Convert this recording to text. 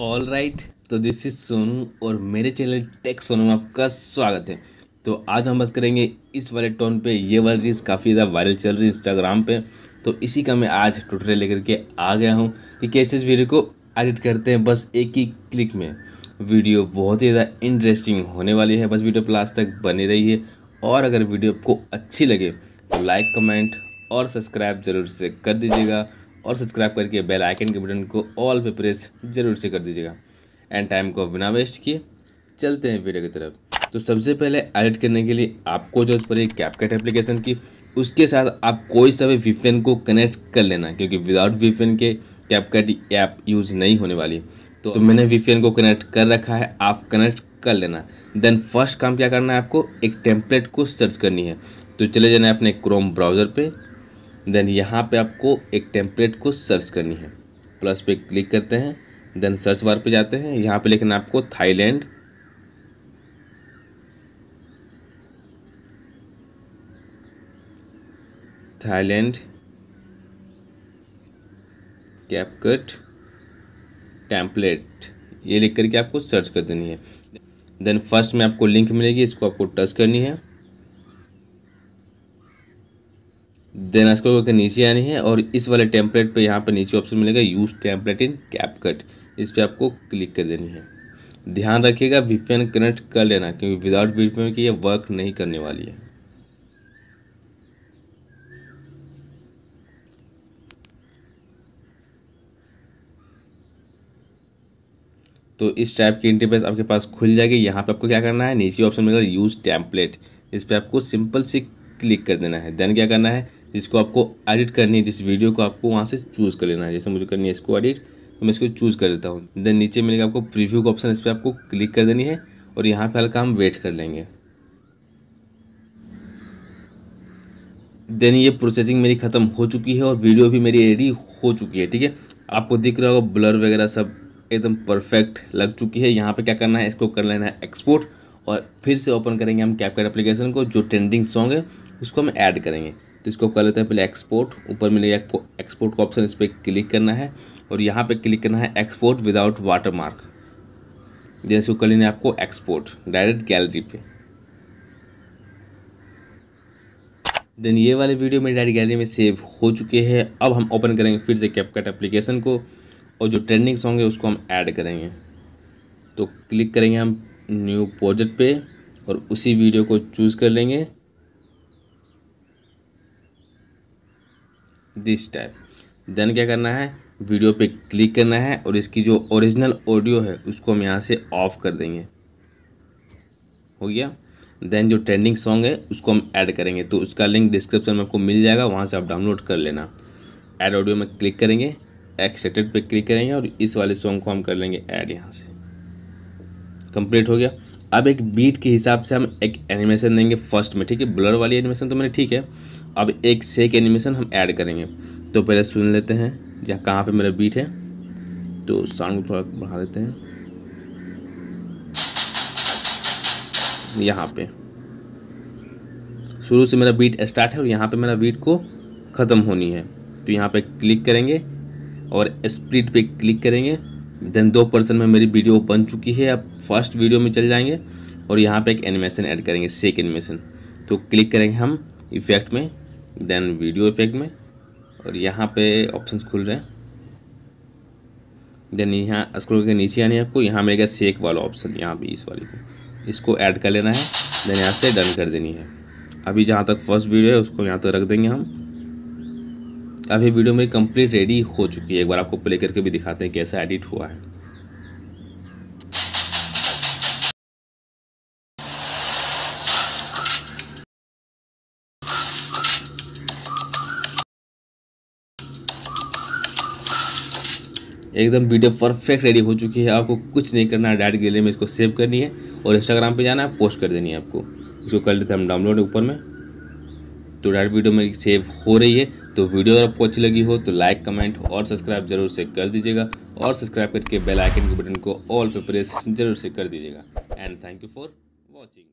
all right तो this is Sonu और मेरे चैनल टेक सोनू में आपका स्वागत है तो आज हम बात करेंगे इस वाले टोन पे ये वाली चीज़ काफ़ी ज़्यादा वायरल चल रही है इंस्टाग्राम पे तो इसी का मैं आज ट्यूटोरियल लेकर के आ गया हूँ कि कैसे इस वीडियो को एडिट करते हैं बस एक ही क्लिक में वीडियो बहुत ही ज़्यादा इंटरेस्टिंग होने वाली है बस वीडियो प्लास तक बनी रही है और अगर वीडियो आपको अच्छी लगे तो लाइक कमेंट और सब्सक्राइब ज़रूर से कर दीजिएगा और सब्सक्राइब करके बेल आइकन के बटन को ऑल पे प्रेस जरूर से कर दीजिएगा एंड टाइम को बिना वेस्ट किए चलते हैं वीडियो की तरफ तो सबसे पहले एडिट करने के लिए आपको जरूरत पड़ेगी कैपकट एप्लीकेशन की उसके साथ आप कोई सा भी वीपेन को कनेक्ट कर लेना क्योंकि विदाउट वीपेन के कैपकट ऐप यूज़ नहीं होने वाली तो, तो मैंने वीपेन को कनेक्ट कर रखा है आप कनेक्ट कर लेना देन फर्स्ट काम क्या करना है आपको एक टेम्पलेट को सर्च करनी है तो चले जाना है अपने क्रोम ब्राउज़र पे देन यहाँ पे आपको एक टेम्पलेट को सर्च करनी है प्लस पे क्लिक करते हैं देन सर्च बार पे जाते हैं यहाँ पे लेकिन आपको थाईलैंड थाईलैंड कैपकट टैंपलेट ये लिख करके आपको सर्च कर देनी है देन फर्स्ट में आपको लिंक मिलेगी इसको आपको टच करनी है देन इसको बोलते नीचे आनी है और इस वाले टेम्पलेट पे यहाँ पे नीचे ऑप्शन मिलेगा यूज़ टेम्पलेट इन कैपकट इस पर आपको क्लिक कर देनी है ध्यान रखिएगा वीपीएन कनेक्ट कर लेना क्योंकि विदाउट वीपीएन की ये वर्क नहीं करने वाली है तो इस टाइप की इंटरफेस आपके पास खुल जाएगी यहाँ पे आपको क्या करना है नीचे ऑप्शन मिलेगा यूज़ टैंपलेट इस पर आपको सिंपल सी क्लिक कर देना है देन क्या करना है जिसको आपको एडिट करनी है जिस वीडियो को आपको वहाँ से चूज़ कर लेना है जैसे मुझे करनी है इसको एडिट तो मैं इसको चूज़ कर लेता हूँ देन नीचे मिलेगा आपको प्रीव्यू का ऑप्शन इस पर आपको क्लिक कर देनी है और यहाँ पर हल्का हम वेट कर लेंगे देन ये प्रोसेसिंग मेरी ख़त्म हो चुकी है और वीडियो भी मेरी रेडी हो चुकी है ठीक है आपको दिख रहा होगा ब्लर वगैरह सब एकदम परफेक्ट लग चुकी है यहाँ पे क्या करना है इसको कर लेना है एक्सपोर्ट और फिर से ओपन करेंगे हम कैपकट एप्लीकेशन को जो ट्रेंडिंग सॉन्ग है उसको हम ऐड करेंगे तो इसको कर लेते हैं पहले एक्सपोर्ट ऊपर मिलेगा एक्सपोर्ट का ऑप्शन इस पर क्लिक करना है और यहाँ पे क्लिक करना है एक्सपोर्ट विदाउट वाटर मार्क जैसे कर लेना है आपको एक्सपोर्ट डायरेक्ट गैलरी पे देन ये वाले वीडियो मेरी डायरेक्ट गैलरी में सेव हो चुके हैं अब हम ओपन करेंगे फिर से कैपकट एप्लीकेशन को और जो ट्रेंडिंग सॉन्ग है उसको हम ऐड करेंगे तो क्लिक करेंगे हम न्यू प्रोजेक्ट पे और उसी वीडियो को चूज़ कर लेंगे दिस टाइप देन क्या करना है वीडियो पे क्लिक करना है और इसकी जो ओरिजिनल ऑडियो है उसको हम यहाँ से ऑफ़ कर देंगे हो गया देन जो ट्रेंडिंग सॉन्ग है उसको हम ऐड करेंगे तो उसका लिंक डिस्क्रिप्शन में आपको मिल जाएगा वहाँ से आप डाउनलोड कर लेना ऐड ऑडियो में क्लिक करेंगे एक्सेटेड पे क्लिक करेंगे और इस वाले सॉन्ग को हम कर लेंगे ऐड यहाँ से कंप्लीट हो गया अब एक बीट के हिसाब से हम एक एनिमेशन देंगे फर्स्ट में ठीक है ब्लर वाली एनिमेशन तो मैंने ठीक है अब एक सेक एनिमेशन हम ऐड करेंगे तो पहले सुन लेते हैं जहाँ कहाँ पे मेरा बीट है तो साउंड को थोड़ा बढ़ा देते हैं यहाँ पे शुरू से मेरा बीट स्टार्ट है और यहाँ पे मेरा बीट को ख़त्म होनी है तो यहाँ पे क्लिक करेंगे और स्प्लिट पे क्लिक करेंगे देन दो पर्सन में मेरी वीडियो बन चुकी है आप फर्स्ट वीडियो में चल जाएंगे और यहाँ पे एक एनिमेशन ऐड करेंगे सेक एनिमेशन तो क्लिक करेंगे हम इफ़ेक्ट में देन वीडियो इफ़ेक्ट में और यहाँ पे ऑप्शंस खुल रहे हैं देन यहाँ स्क्रोल के नीचे आने आपको यहाँ मिलेगा सेक वाला ऑप्शन यहाँ पे इस वाले को इसको ऐड कर लेना है देन यहाँ से डन कर देनी है अभी जहाँ तक फर्स्ट वीडियो है उसको यहाँ तक तो रख देंगे हम अभी वीडियो मेरी कंप्लीट रेडी हो चुकी है एक बार आपको प्ले करके भी दिखाते हैं कैसा एडिट हुआ है एकदम वीडियो परफेक्ट रेडी हो चुकी है आपको कुछ नहीं करना है डायरेक्ट गैलरी में इसको सेव करनी है और इंस्टाग्राम पे जाना है पोस्ट कर देनी है आपको इसको कर लेते हैं हम डाउनलोड ऊपर में तो डायरेक्ट वीडियो मेरी सेव हो रही है तो वीडियो अगर आपको अच्छी लगी हो तो लाइक कमेंट और सब्सक्राइब जरूर से कर दीजिएगा और सब्सक्राइब करके बेलाइकन के बटन को ऑल पे प्रेस जरूर से कर दीजिएगा and thank you for watching